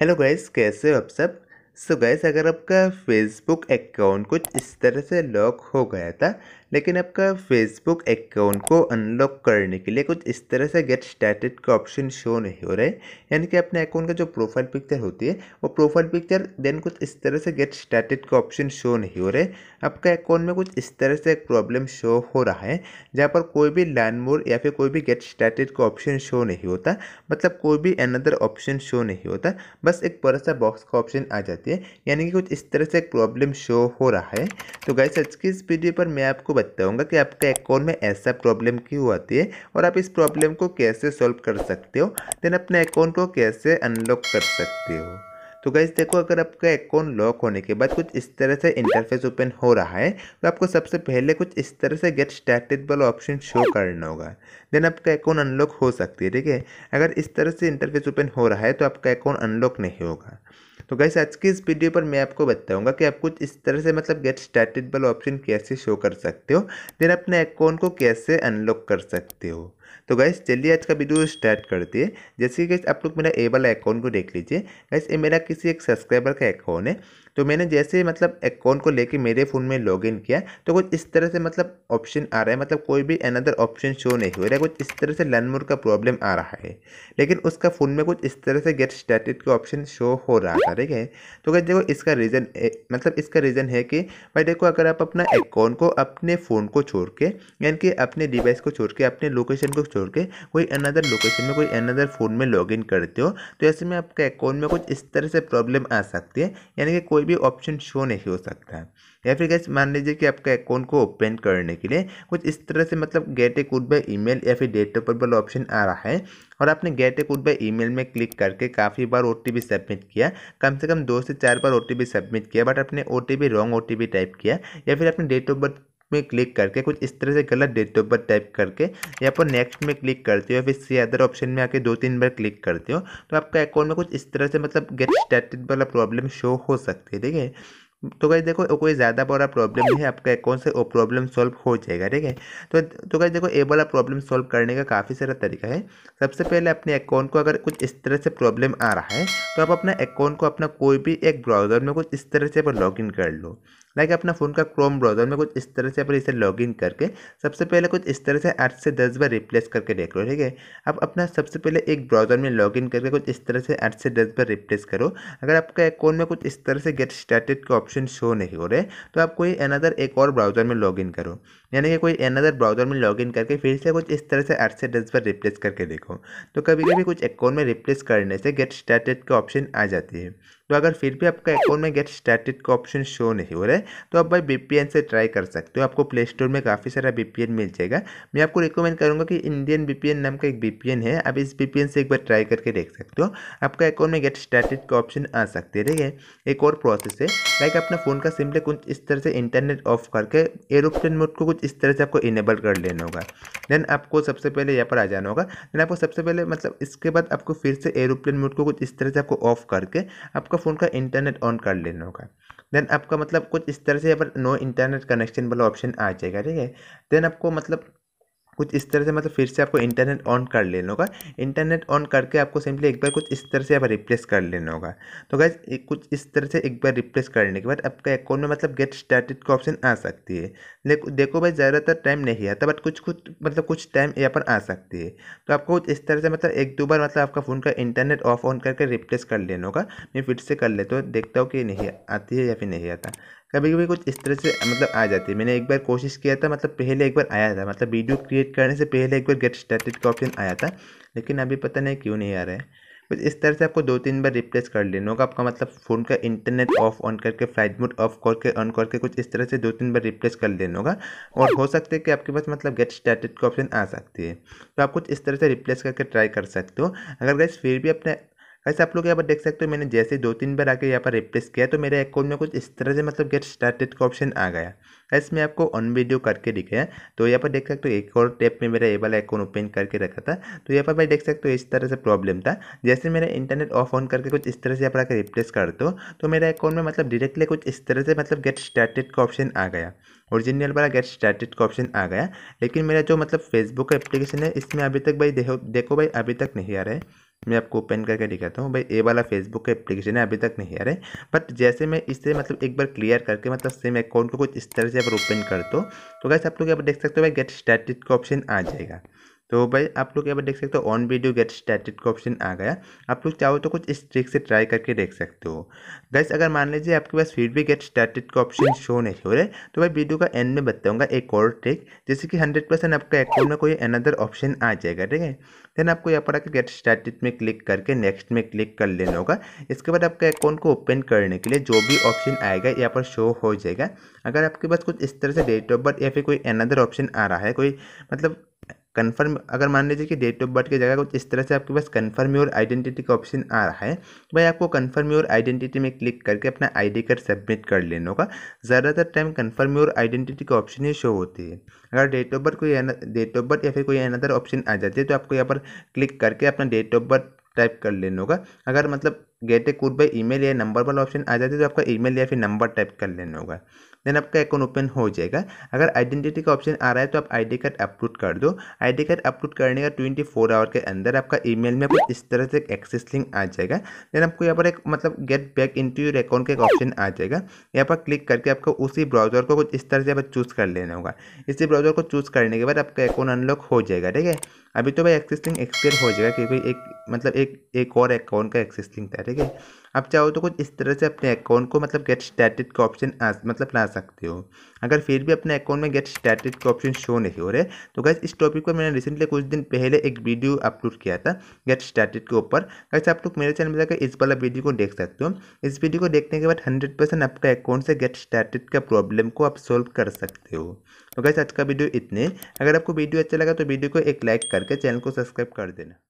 hello guys कैसे हो आप सब सो so अगर आपका फेसबुक अकाउंट कुछ इस तरह से लॉक हो गया था लेकिन आपका फेसबुक अकाउंट को अनलॉक करने के लिए कुछ इस तरह से गेट स्टार्टेड का ऑप्शन शो नहीं हो रहा है यानी कि अपने अकाउंट का जो प्रोफाइल पिक्चर होती है वो प्रोफाइल पिक्चर देन कुछ इस तरह से गेट स्टार्टेड का ऑप्शन शो नहीं हो रहा है आपका अकाउंट में कुछ इस तरह से एक प्रॉब्लम शो हो रहा है जहाँ पर कोई भी लैंड मोड या फिर कोई भी गेट स्टार्टेड का ऑप्शन शो नहीं होता मतलब कोई भी अनदर ऑप्शन शो नहीं होता बस एक बड़ा सा बॉक्स का ऑप्शन आ जाती है यानी कि कुछ इस तरह से एक प्रॉब्लम शो हो रहा है तो गाइस आज की इस वीडियो पर मैं आपको बताऊंगा कि आपके अकाउंट में ऐसा प्रॉब्लम क्यों आती है और आप इस प्रॉब्लम को कैसे सॉल्व कर सकते हो देन अपने अकाउंट को कैसे अनलॉक कर सकते हो तो गैस देखो अगर आपका अकाउंट लॉक होने के बाद कुछ इस तरह से इंटरफेस ओपन हो रहा है तो आपको सबसे पहले कुछ इस तरह से गेट स्टार्टेड वाला ऑप्शन शो करना होगा देन आपका अकाउंट अनलॉक हो सकती है ठीक है अगर इस तरह से इंटरफेस ओपन हो रहा है तो आपका अकाउंट अनलॉक नहीं होगा तो गाइस आज की इस वीडियो पर मैं आपको बताऊंगा कि आप कुछ इस तरह से मतलब गेट स्टार्टेड वाला ऑप्शन कैसे शो कर सकते हो देन अपने अकाउंट को कैसे अनलॉक कर सकते हो तो गैस चलिए आज का वीडियो स्टार्ट करते हैं जैसे कि आप लोग मेरा ए वाला अकाउंट को देख लीजिए गैस ये मेरा किसी एक सब्सक्राइबर का अकाउंट है तो मैंने जैसे मतलब अकाउंट को लेके मेरे फ़ोन में लॉगिन किया तो कुछ इस तरह से मतलब ऑप्शन आ रहा है मतलब कोई भी अनदर ऑप्शन शो नहीं हो रहा है कुछ इस तरह से लर्न का प्रॉब्लम आ रहा है लेकिन उसका फ़ोन में कुछ इस तरह से गेट स्टार्टेड का ऑप्शन शो हो रहा था ठीक है तो क्या देखो इसका रीज़न मतलब इसका रीज़न है कि भाई देखो अगर आप अपना अकाउंट को अपने फ़ोन को छोड़ के यानी कि अपने डिवाइस को छोड़ के अपने लोकेशन को छोड़ के कोई अनदर लोकेशन में कोई अनदर फ़ोन में लॉगिन करते हो तो ऐसे में आपके अकाउंट में कुछ इस तरह से प्रॉब्लम आ सकती है यानी कि कोई भी ऑप्शन शो नहीं हो सकता या फिर गैस मान लीजिए कि आपका अकाउंट को ओपन करने के लिए कुछ इस तरह से मतलब get a code by e या फिर डेट ऑफ बर्थ वाला ऑप्शन आ रहा है और आपने get a code by e में क्लिक करके काफ़ी बार ओ सबमिट किया कम से कम दो से चार बार ओ सबमिट किया बट आपने O T wrong O type किया या फिर आपने डेट ऑफ बर्थ में क्लिक करके कुछ इस तरह से गलत डेट ऑफ बर्थ टाइप करके या फिर नेक्स्ट में क्लिक करते हो या फिर सी अदर ऑप्शन में आके दो तीन बार क्लिक करते हो तो आपका अकाउंट में कुछ इस तरह से मतलब गेट स्टार्टेड वाला प्रॉब्लम शो हो सकती है ठीक है तो कहीं देखो कोई ज़्यादा बड़ा प्रॉब्लम नहीं है आपका अकाउंट से वो प्रॉब्लम सॉल्व हो जाएगा ठीक है तो तो गाइज देखो ये वाला प्रॉब्लम सॉल्व करने का काफ़ी सारा तरीका है सबसे पहले अपने अकाउंट को अगर कुछ इस तरह से प्रॉब्लम आ रहा है तो आप अपना अकाउंट को अपना कोई भी एक ब्राउज़र में कुछ इस तरह से लॉग इन कर लो लाइक अपना फ़ोन का क्रोम ब्राउज़र में कुछ इस तरह से अपन इसे लॉगिन करके सबसे पहले कुछ इस तरह से आठ से दस बार रिप्लेस करके देख लो ठीक है अब अपना सबसे पहले एक ब्राउज़र में लॉगिन करके कुछ इस तरह से आठ से दस बार रिप्लेस करो अगर आपका अकाउंट में कुछ इस तरह से गेट स्टार्टेड के ऑप्शन शो नहीं हो रहे तो आप कोई अनदर एक और ब्राउज़र में इन करो यानी कि कोई अनदर ब्राउज़र में लॉगिन करके फिर से कुछ इस तरह से आठ से दस बार रिप्लेस करके देखो तो कभी कभी कुछ अकाउंट में रिप्लेस करने से गेट स्टार्टेड का ऑप्शन आ जाती है तो अगर फिर भी आपका अकाउंट में गेट स्टार्टेड का ऑप्शन शो नहीं हो रहा है तो आप भाई बी से ट्राई कर सकते हो आपको प्ले स्टोर में काफ़ी सारा बी मिल जाएगा मैं आपको रिकमेंड करूँगा कि इंडियन बी नाम का एक बी है आप इस बी से एक बार ट्राई करके देख सकते हो आपका अकाउंट में गेट स्टार्टेड का ऑप्शन आ सकते हैं ठीक है एक और प्रोसेस है लाइक अपना फ़ोन का सिम्पली कुछ इस तरह से इंटरनेट ऑफ करके एरोप्लेन मोड को कुछ कुछ इस तरह से आपको इनेबल कर लेना होगा देन आपको सबसे पहले यहाँ पर आ जाना होगा देन आपको सबसे पहले मतलब इसके बाद आपको फिर से एरोप्लेन मोड को कुछ इस तरह से आपको ऑफ करके आपका फ़ोन का इंटरनेट ऑन कर लेना होगा देन आपका मतलब कुछ इस तरह से यहाँ पर नो इंटरनेट कनेक्शन वाला ऑप्शन आ जाएगा ठीक है देन आपको मतलब कुछ इस तरह से मतलब फिर से आपको इंटरनेट ऑन कर लेना होगा इंटरनेट ऑन करके आपको सिंपली एक बार कुछ इस तरह से आप रिप्लेस कर लेना होगा तो गैस कुछ इस तरह से एक बार रिप्लेस करने के बाद आपका अकाउंट में मतलब गेट स्टार्टेड का ऑप्शन आ सकती है देखो देखो भाई ज़्यादातर टाइम नहीं आता बट कुछ कुछ मतलब कुछ टाइम यहाँ पर आ सकती है तो आपको कुछ इस तरह से मतलब एक दो बार मतलब आपका फ़ोन का इंटरनेट ऑफ ऑन करके रिप्लेस कर लेना होगा मैं फिर से कर लेता हूँ देखता हूँ कि नहीं आती है या फिर नहीं आता कभी कभी कुछ इस तरह से मतलब आ जाती है मैंने एक बार कोशिश किया था मतलब पहले एक बार आया था मतलब वीडियो क्रिएट करने से पहले एक बार गेट स्टार्टेड का ऑप्शन आया था लेकिन अभी पता नहीं क्यों नहीं आ रहा है बस इस तरह से आपको दो तीन बार रिप्लेस कर लेना होगा आपका मतलब फ़ोन का इंटरनेट ऑफ ऑन करके फ्लाइट मोड ऑफ करके ऑन करके कुछ इस तरह से दो तीन बार रिप्लेस कर लेना होगा और हो सकता है कि आपके पास मतलब गेट स्टार्टेड का ऑप्शन आ सकती है तो आप कुछ इस तरह से रिप्लेस करके ट्राई कर सकते हो अगर गैस फिर भी अपने वैसे आप लोग यहाँ पर देख सकते हो मैंने जैसे दो तीन बार आके यहाँ पर रिप्लेस किया तो मेरे अकाउंट में कुछ इस तरह से मतलब गेट स्टार्टेड का ऑप्शन आ गया ऐसे मैं आपको ऑन वीडियो करके दिखाया तो यहाँ पर देख सकते हो एक और टैप में मेरा ये वाला अकाउंट ओपन करके रखा था तो यहाँ पर भाई देख सकते हो इस तरह से प्रॉब्लम था जैसे मेरा इंटरनेट ऑफ ऑन करके कुछ इस तरह से यहाँ पर आकर रिप्लेस कर दो तो मेरा अकाउंट में मतलब डायरेक्टली कुछ इस तरह से मतलब गेट स्टार्टेड का ऑप्शन आ गया ओरिजिनल वाला गेट स्टार्टेड का ऑप्शन आ गया लेकिन मेरा जो मतलब फेसबुक का एप्लीकेशन है इसमें अभी तक भाई देखो देखो भाई अभी तक नहीं आ रहा है मैं आपको ओपन करके दिखाता हूँ भाई ए वाला फेसबुक का एप्लीकेशन है अभी तक नहीं आ रहा है बट जैसे मैं इससे मतलब एक बार क्लियर करके मतलब सेम अकाउंट को कुछ इस तरह से आप ओपन कर दो तो वैसे आप लोग यहाँ पर देख सकते हो भाई गेट स्टार्टेड का ऑप्शन आ जाएगा तो भाई आप लोग यहाँ पर देख सकते हो ऑन वीडियो गेट स्टैटिक का ऑप्शन आ गया आप लोग चाहो तो कुछ इस ट्रिक से ट्राई करके देख सकते हो गैस अगर मान लीजिए आपके पास फिर भी गेट स्टैटिक का ऑप्शन शो नहीं हो रहा तो भाई वीडियो का एंड में बताऊँगा एक और ट्रिक जैसे कि हंड्रेड परसेंट आपका अकाउंट में कोई अनदर ऑप्शन आ जाएगा ठीक है देन आपको यहाँ पर आकर गेट स्टैटिक में क्लिक करके नेक्स्ट में क्लिक कर लेना होगा इसके बाद आपके अकाउंट को ओपन करने के लिए जो भी ऑप्शन आएगा यहाँ पर शो हो जाएगा अगर आपके पास कुछ इस तरह से डेट ऑफ बर्थ या फिर कोई अनदर ऑप्शन आ रहा है कोई मतलब कन्फर्म अगर मान लीजिए कि डेट ऑफ बर्थ की जगह कुछ इस तरह से आपके पास कन्फर्म योर आइडेंटिटी का ऑप्शन आ रहा है भाई आपको कन्फर्म योर आइडेंटिटी में क्लिक करके अपना आईडी कार्ड सबमिट कर लेना होगा ज़्यादातर टाइम कन्फर्म योर आइडेंटिटी का ऑप्शन ही शो होती है अगर डेट ऑफ बर्थ कोई डेट ऑफ बर्थ या फिर कोई अनदर ऑप्शन आ जाती है तो आपको यहाँ पर क्लिक करके अपना डेट ऑफ बर्थ टाइप कर लेना होगा अगर मतलब get a code by e या नंबर वाला ऑप्शन आ जाता है तो आपका ईमेल या फिर नंबर टाइप कर लेना होगा देन आपका अकाउंट ओपन हो जाएगा अगर आइडेंटिटी का ऑप्शन आ रहा है तो आप आईडी कार्ड अपलोड कर दो आईडी कार्ड अपलोड करने का ट्वेंटी फोर आवर के अंदर आपका ईमेल में आपको इस तरह से एक्सेस लिंक आ जाएगा देन आपको यहाँ पर एक मतलब get back into your account का एक ऑप्शन आ जाएगा यहाँ पर क्लिक करके आपको उसी ब्राउजर को कुछ इस तरह से आप चूज़ कर लेना होगा इसी ब्राउजर को चूज़ करने के बाद आपका अकाउंट अनलॉक हो जाएगा ठीक है अभी तो भाई एक्सिस लिंक एक्सपेयर हो जाएगा क्योंकि एक मतलब एक एक और अकाउंट का एक्सिस लिंक था ठीक है आप चाहो तो कुछ इस तरह से अपने अकाउंट को मतलब गेट स्टैटेड का ऑप्शन मतलब ला सकते हो अगर फिर भी अपने अकाउंट में गेट स्टैटेड का ऑप्शन शो नहीं हो रहे तो गैस इस टॉपिक पर मैंने रिसेंटली कुछ दिन पहले एक वीडियो अपलोड किया था गेट स्टैटेड के ऊपर गैस आप लोग मेरे चैनल में जाकर इस वाला वीडियो को देख सकते हो इस वीडियो को देखने के बाद हंड्रेड परसेंट आपका अकाउंट से गेट स्टैटेड का प्रॉब्लम को आप सोल्व कर सकते हो तो गैस आज का वीडियो इतने अगर आपको वीडियो अच्छा लगा तो वीडियो को एक लाइक कर करके चैनल को सब्सक्राइब कर देना